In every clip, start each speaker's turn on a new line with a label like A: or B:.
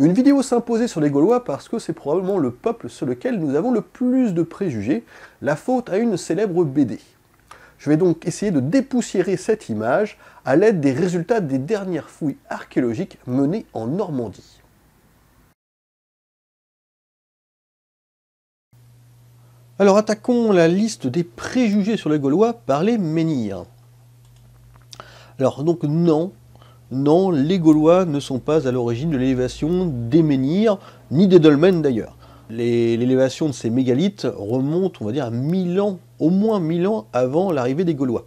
A: Une vidéo s'imposait sur les Gaulois parce que c'est probablement le peuple sur lequel nous avons le plus de préjugés, la faute à une célèbre BD. Je vais donc essayer de dépoussiérer cette image à l'aide des résultats des dernières fouilles archéologiques menées en Normandie. Alors attaquons la liste des préjugés sur les Gaulois par les menhirs. Alors donc non, non, les Gaulois ne sont pas à l'origine de l'élévation des menhirs, ni des dolmens d'ailleurs. L'élévation de ces mégalithes remonte, on va dire, à 1000 ans, au moins 1000 ans avant l'arrivée des Gaulois.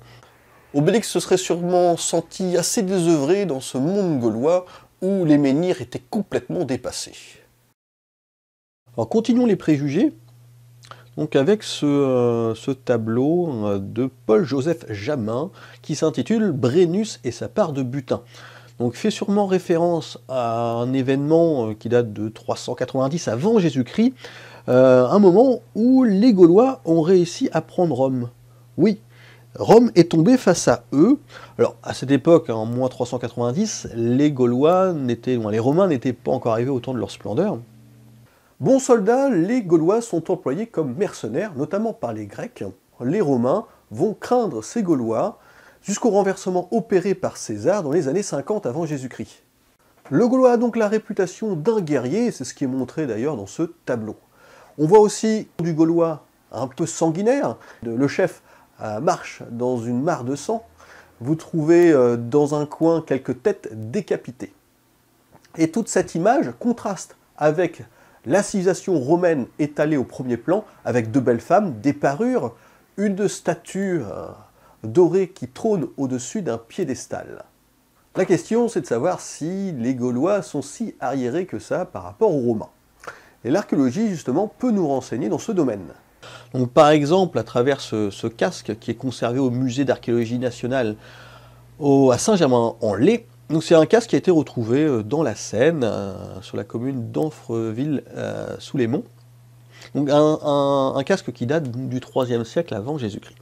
A: Obélix se serait sûrement senti assez désœuvré dans ce monde gaulois où les menhirs étaient complètement dépassés. Alors continuons les préjugés, donc avec ce, euh, tableau euh, de Paul-Joseph Jamin qui s'intitule Brennus et sa part de butin. Donc fait sûrement référence à un événement euh, qui date de 390 avant Jésus-Christ, un moment où les Gaulois ont réussi à prendre Rome. Oui, Rome est tombée face à eux. Alors, à cette époque, hein, en moins 390, les Gaulois n'étaient, les Romains n'étaient pas encore arrivés au temps de leur splendeur. Bons soldats, les Gaulois sont employés comme mercenaires, notamment par les Grecs. Les Romains vont craindre ces Gaulois jusqu'au renversement opéré par César dans les années 50 avant Jésus-Christ. Le Gaulois a donc la réputation d'un guerrier, c'est ce qui est montré d'ailleurs dans ce tableau. On voit aussi du Gaulois un peu sanguinaire, le chef marche dans une mare de sang, vous trouvez euh, dans un coin quelques têtes décapitées. Et toute cette image contraste avec la civilisation romaine étalée au premier plan avec deux belles femmes, des parures, une statue dorée qui trône au-dessus d'un piédestal. La question, c'est de savoir si les Gaulois sont si arriérés que ça par rapport aux Romains. Et l'archéologie, justement, peut nous renseigner dans ce domaine. Donc, par exemple, à travers ce, casque qui est conservé au musée d'archéologie nationale à Saint-Germain-en-Laye, c'est un casque qui a été retrouvé euh, dans la Seine, euh, sur la commune d'Anfreville euh, sous les monts. un, casque qui date du IIIe siècle avant Jésus-Christ.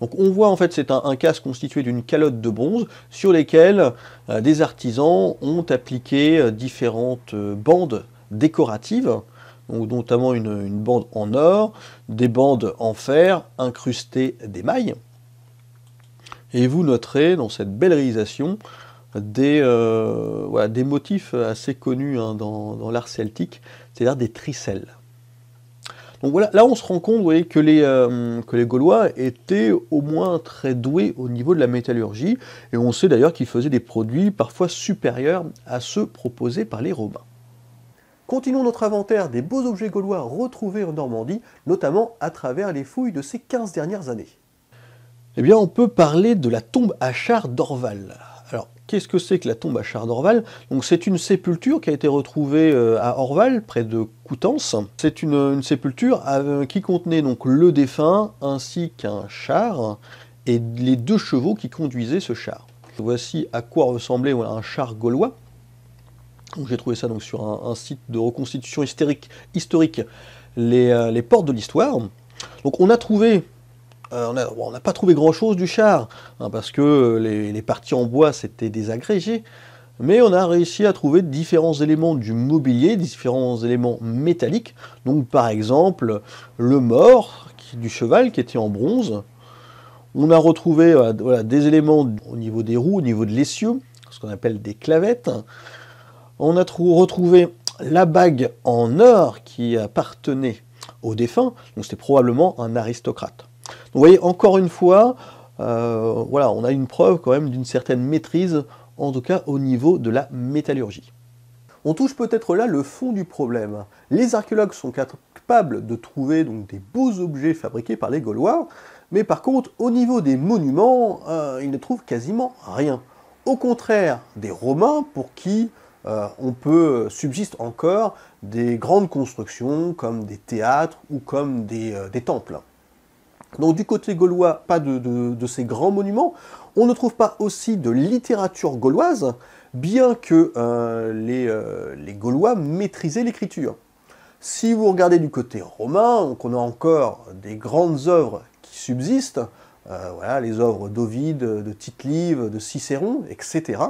A: Donc on voit en fait c'est un, casque constitué d'une calotte de bronze sur lesquelles des artisans ont appliqué différentes bandes décoratives, notamment une, une bande en or, des bandes en fer incrustées d'émail. Et vous noterez dans cette belle réalisation euh, des, motifs assez connus hein, dans, l'art celtique, c'est-à-dire des tricelles. Donc voilà, là on se rend compte que, les, euh, que les Gaulois étaient au moins très doués au niveau de la métallurgie, et on sait d'ailleurs qu'ils faisaient des produits parfois supérieurs à ceux proposés par les Romains. Continuons notre inventaire des beaux objets gaulois retrouvés en Normandie, notamment à travers les fouilles de ces 15 dernières années. Eh bien, on peut parler de la tombe à char d'Orval. Alors, qu'est-ce que c'est que la tombe à char d'Orval Donc, c'est une sépulture qui a été retrouvée euh, à Orval, près de Coutances. C'est une, sépulture euh, qui contenait donc le défunt ainsi qu'un char et les deux chevaux qui conduisaient ce char. Voici à quoi ressemblait un char gaulois. J'ai trouvé ça donc sur un, site de reconstitution historique, les, euh, les portes de l'histoire. Donc on a trouvé euh, on n'a pas trouvé grand-chose du char, hein, parce que les, parties en bois c'était désagrégé, mais on a réussi à trouver différents éléments du mobilier, différents éléments métalliques, donc par exemple le mort du cheval qui était en bronze, on a retrouvé euh, des éléments au niveau des roues, au niveau de l'essieu, ce qu'on appelle des clavettes, on a retrouvé la bague en or qui appartenait au défunt, donc c'était probablement un aristocrate vous voyez, encore une fois, euh, voilà, on a une preuve quand même d'une certaine maîtrise, en tout cas au niveau de la métallurgie. On touche peut-être là le fond du problème. Les archéologues sont capables de trouver donc des beaux objets fabriqués par les Gaulois, mais par contre, au niveau des monuments, euh, ils ne trouvent quasiment rien. Au contraire, des Romains pour qui euh, on peut subsiste encore des grandes constructions comme des théâtres ou comme des temples. Donc du côté gaulois, pas de, ces grands monuments. On ne trouve pas aussi de littérature gauloise, bien que euh, euh, les, Gaulois maîtrisaient l'écriture. Si vous regardez du côté romain, qu'on a encore des grandes œuvres qui subsistent, euh, voilà, les œuvres d'Ovide, de tite de Cicéron, etc.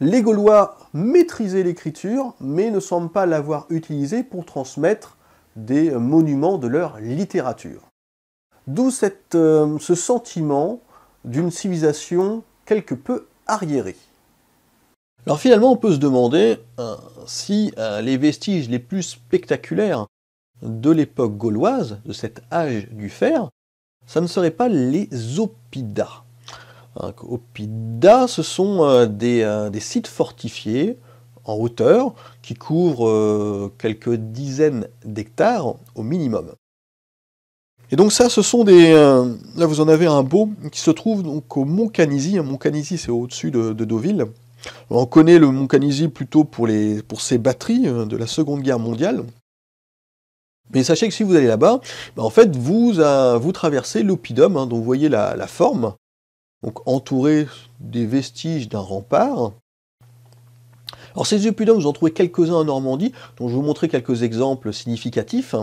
A: Les Gaulois maîtrisaient l'écriture, mais ne semblent pas l'avoir utilisée pour transmettre des monuments de leur littérature. D'où euh, ce sentiment d'une civilisation quelque peu arriérée. Alors finalement, on peut se demander euh, si euh, les vestiges les plus spectaculaires de l'époque gauloise, de cet âge du fer, ça ne serait pas les oppida. Hein, oppida, ce sont des, sites fortifiés en hauteur qui couvrent quelques dizaines d'hectares au minimum. Et donc ça, ce sont des... Euh, là, vous en avez un beau qui se trouve donc au Mont Canisi. Mont Canisi, c'est au-dessus de, Deauville. On connaît le Mont Canisi plutôt pour, les, pour ses batteries euh, de la Seconde Guerre mondiale. Mais sachez que si vous allez là-bas, bah, en fait, vous, euh, vous traversez l'oppidum, hein, dont vous voyez la, forme, donc entouré des vestiges d'un rempart. Alors ces oppidums, vous en trouvez quelques-uns en Normandie, dont je vais vous montrer quelques exemples significatifs.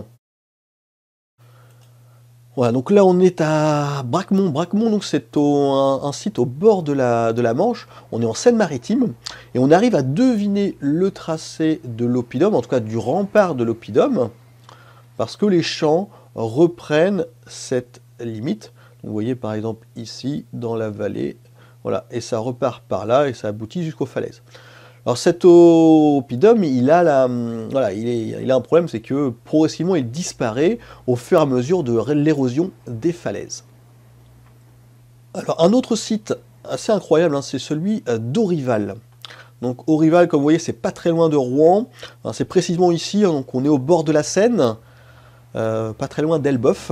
A: Voilà, donc là on est à Braquemont. Braquemont, c'est un, site au bord de la, Manche. On est en Seine-Maritime et on arrive à deviner le tracé de l'Opidum, en tout cas du rempart de l'Opidum parce que les champs reprennent cette limite. Vous voyez par exemple ici dans la vallée, et ça repart par là et ça aboutit jusqu'aux falaises. Alors cet opidum, il a, hum, il, a un problème, c'est que progressivement il disparaît au fur et à mesure de l'érosion des falaises. Alors un autre site assez incroyable, hein, c'est celui euh, d'Orival. Donc Orival, comme vous voyez, c'est pas très loin de Rouen, hein, c'est précisément ici, hein, donc on est au bord de la Seine, euh, pas très loin d'Elbeuf.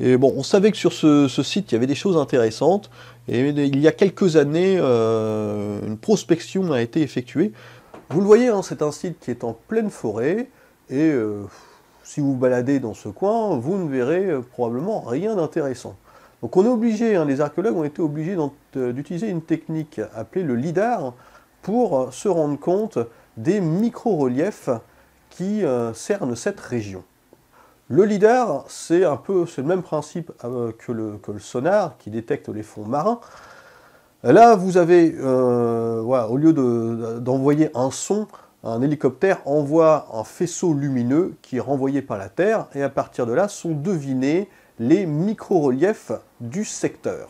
A: Et bon, on savait que sur ce, site, il y avait des choses intéressantes. Et il y a quelques années, euh, une prospection a été effectuée. Vous le voyez, hein, c'est un site qui est en pleine forêt, et euh, si vous baladez dans ce coin, vous ne verrez euh, probablement rien d'intéressant. Donc on est obligé, hein, les archéologues ont été obligés d'utiliser une technique appelée le lidar pour se rendre compte des micro-reliefs qui cernent cette région. Le lidar, c'est un peu le même principe euh, que le, sonar qui détecte les fonds marins. Là, vous avez, euh, au lieu d'envoyer un son, un hélicoptère envoie un faisceau lumineux qui est renvoyé par la Terre, et à partir de là sont devinés les micro-reliefs du secteur.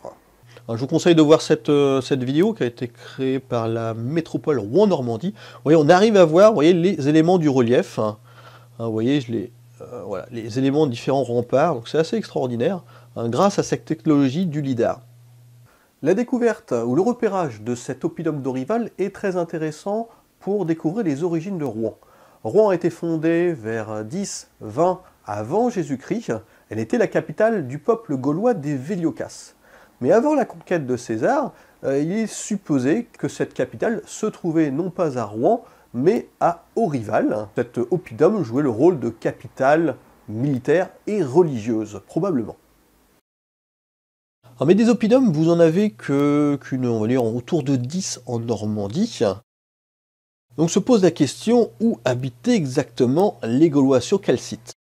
A: je vous conseille de voir cette, euh, cette, vidéo qui a été créée par la métropole Rouen-Normandie. on arrive à voir voyez, les éléments du relief. Hein, vous voyez, je les euh, les éléments différents remparts, donc c'est assez extraordinaire, hein, grâce à cette technologie du LIDAR. La découverte ou le repérage de cet oppidum d'Orival est très intéressant pour découvrir les origines de Rouen. Rouen a été fondée vers 10, 20 avant Jésus-Christ. Elle était la capitale du peuple gaulois des Véliocas. Mais avant la conquête de César, euh, il est supposé que cette capitale se trouvait non pas à Rouen, mais à Orival. Cet oppidum jouait le rôle de capitale militaire et religieuse, probablement. Ah, mais des oppidums, vous en avez que qu'une, on va dire, autour de 10 en Normandie. Donc se pose la question où habitaient exactement les Gaulois sur quel site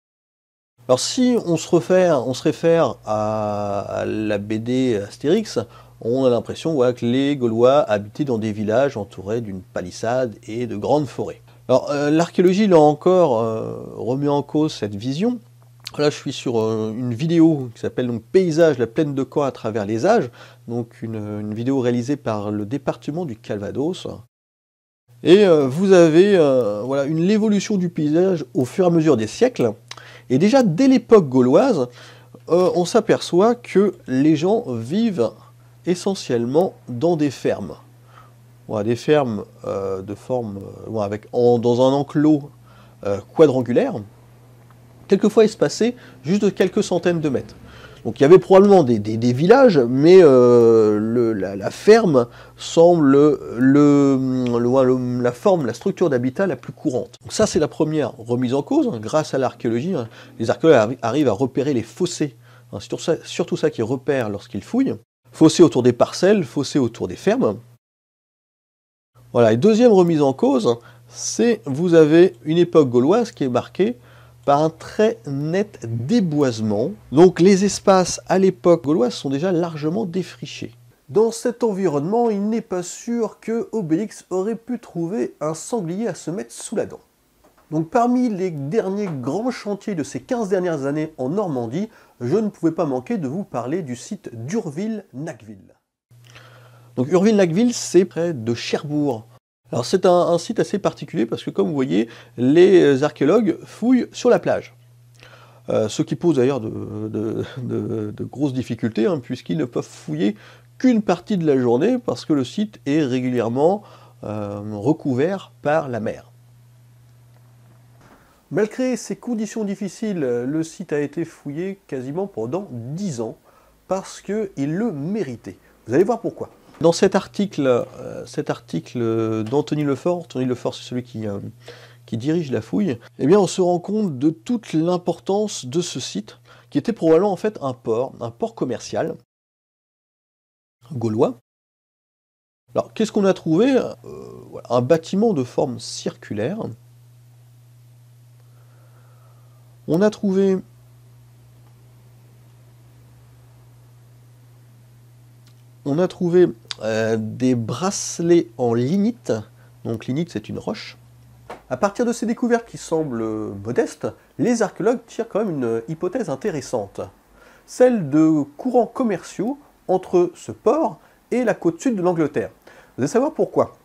A: Alors si on se, réfère, on se réfère à la BD Astérix, on a l'impression que les Gaulois habitaient dans des villages entourés d'une palissade et de grandes forêts. Alors euh, l'archéologie, l'a encore, euh, remis en cause cette vision. Là, je suis sur euh, une vidéo qui s'appelle donc Paysage, la plaine de Caen à travers les âges, donc une, vidéo réalisée par le département du Calvados. Et vous avez voilà, une l'évolution du paysage au fur et à mesure des siècles. Et déjà dès l'époque gauloise, on s'aperçoit que les gens vivent essentiellement dans des fermes. des fermes euh, de forme, euh, avec, dans un enclos euh, quadrangulaire, quelquefois espacées juste de quelques centaines de mètres. Donc il y avait probablement des, villages, mais la, ferme semble la forme, la structure d'habitat la plus courante. ça c'est la première remise en cause, hein, grâce à l'archéologie. Hein. les archéologues arrivent à repérer les fossés hein. c'est surtout ça qu'ils repèrent lorsqu'ils fouillent fossé autour des parcelles, fossé autour des fermes. Voilà, et deuxième remise en cause, c'est vous avez une époque gauloise qui est marquée par un très net déboisement. Donc les espaces à l'époque gauloise sont déjà largement défrichés. Dans cet environnement, il n'est pas sûr que Obélix aurait pu trouver un sanglier à se mettre sous la dent. Donc parmi les derniers grands chantiers de ces 15 dernières années en Normandie, je ne pouvais pas manquer de vous parler du site durville Nacville Donc urville nacville c'est près de Cherbourg. Alors c'est un, site assez particulier parce que comme vous voyez, les archéologues fouillent sur la plage. Euh, ce qui pose d'ailleurs de, grosses difficultés hein, puisqu'ils ne peuvent fouiller qu'une partie de la journée parce que le site est régulièrement euh, recouvert par la mer. Malgré ces conditions difficiles, le site a été fouillé quasiment pendant 10 ans parce qu'il le méritait. Vous allez voir pourquoi. Dans cet article, euh, cet article d'Anthony Lefort, Anthony Lefort c'est celui qui, euh, dirige la fouille, eh bien on se rend compte de toute l'importance de ce site, qui était probablement en fait un port, un port commercial gaulois. Alors qu'est-ce qu'on a trouvé euh, Un bâtiment de forme circulaire, on a trouvé on a trouvé euh, des bracelets en lignite. Donc lignite, c'est une roche. À partir de ces découvertes qui semblent modestes, les archéologues tirent quand même une hypothèse intéressante. Celle de courants commerciaux entre ce port et la côte sud de l'Angleterre. Vous allez savoir pourquoi.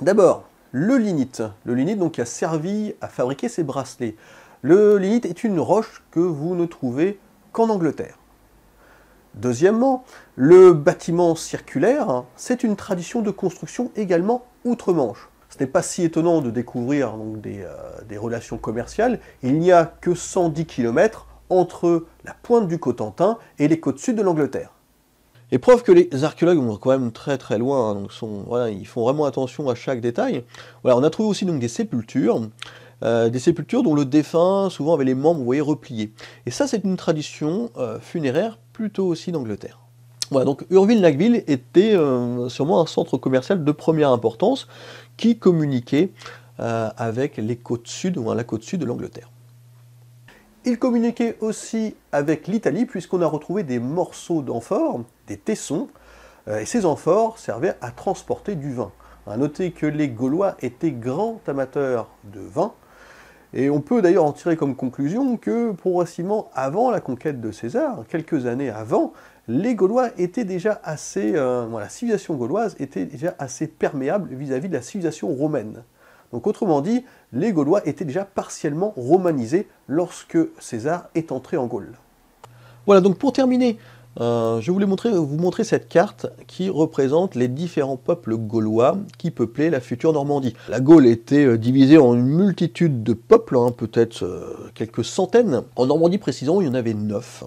A: D'abord, le lignite. Le lignite donc, qui a servi à fabriquer ces bracelets. Le lignite est une roche que vous ne trouvez qu'en Angleterre. Deuxièmement, le bâtiment circulaire, hein, c'est une tradition de construction également outre-Manche. Ce n'est pas si étonnant de découvrir euh, des, relations commerciales. Il n'y a que 110 km entre la pointe du Cotentin et les côtes sud de l'Angleterre. Et preuve que les archéologues vont quand même très très loin, hein, ils font vraiment attention à chaque détail. on a trouvé aussi donc, des sépultures euh, des sépultures dont le défunt souvent avait les membres, vous voyez, repliés. Et ça, c'est une tradition euh, funéraire plutôt aussi d'Angleterre. Voilà, donc urville lacville était euh, sûrement un centre commercial de première importance qui communiquait avec les côtes sud, ou la côte sud de l'Angleterre. Il communiquait aussi avec l'Italie puisqu'on a retrouvé des morceaux d'amphores, des tessons, et ces amphores servaient à transporter du vin. À noter que les Gaulois étaient grands amateurs de vin, et on peut d'ailleurs en tirer comme conclusion que progressivement, avant la conquête de César, quelques années avant, les Gaulois étaient déjà assez, euh, la civilisation gauloise était déjà assez perméable vis-à-vis -vis de la civilisation romaine. Donc autrement dit, les Gaulois étaient déjà partiellement romanisés lorsque César est entré en Gaule. Voilà, donc pour terminer, euh, je voulais vous montrer cette carte qui représente les différents peuples gaulois qui peuplaient la future Normandie. La Gaule était euh, divisée en une multitude de peuples, hein, peut-être euh, quelques centaines. En Normandie précisément, il y en avait neuf.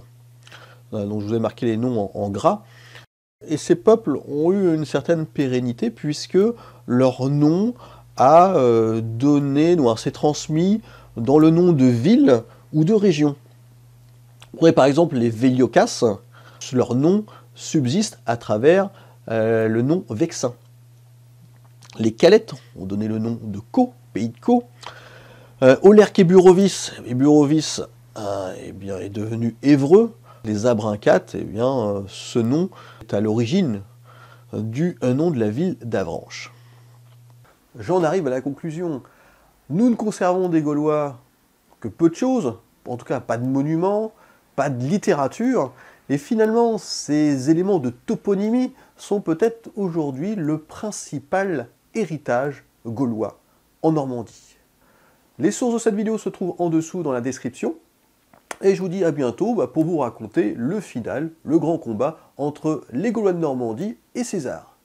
A: donc je vous ai marqué les noms en, gras. Et ces peuples ont eu une certaine pérennité puisque leur nom a donné, s'est transmis dans le nom de ville ou de région. Vous voyez par exemple les Véliocas, leur nom subsiste à travers euh, le nom vexin. Les Calettes ont donné le nom de Caux, pays de Co. Euh, et Burovis, et est devenu Évreux. Les Abrincates, eh bien, euh, ce nom est à l'origine euh, du nom de la ville d'Avranches. J'en arrive à la conclusion. Nous ne conservons des Gaulois que peu de choses, en tout cas pas de monuments, pas de littérature, et finalement, ces éléments de toponymie sont peut-être aujourd'hui le principal héritage gaulois en Normandie. Les sources de cette vidéo se trouvent en dessous dans la description. Et je vous dis à bientôt bah, pour vous raconter le final, le grand combat entre les Gaulois de Normandie et César.